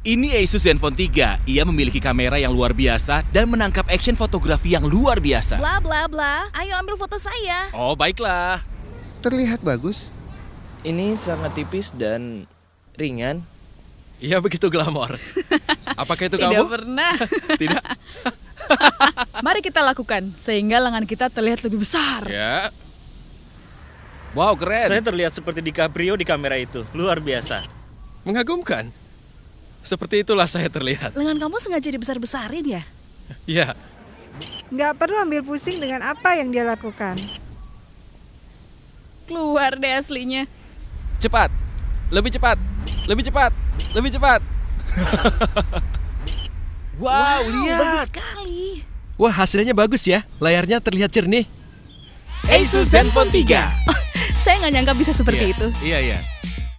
Ini Asus Zenfone 3. Ia memiliki kamera yang luar biasa dan menangkap action fotografi yang luar biasa. Bla bla bla. Ayo ambil foto saya. Oh, baiklah. Terlihat bagus. Ini sangat tipis dan ringan. Iya, begitu glamor. Apakah itu kamu? Tidak pernah. Tidak. Mari kita lakukan sehingga lengan kita terlihat lebih besar. Ya. Wow, keren. Saya terlihat seperti di Cabrio di kamera itu. Luar biasa. Mengagumkan. Seperti itulah saya terlihat. Lengan kamu sengaja dibesar-besarin ya? Iya. Nggak perlu ambil pusing dengan apa yang dia lakukan. Keluar deh aslinya. Cepat, lebih cepat, lebih cepat, lebih cepat. wow, wow, lihat. Bagus sekali. Wah, hasilnya bagus ya. Layarnya terlihat jernih. Asus Zenfone 3. Oh, saya nggak nyangka bisa seperti yeah. itu. Iya, yeah, iya. Yeah.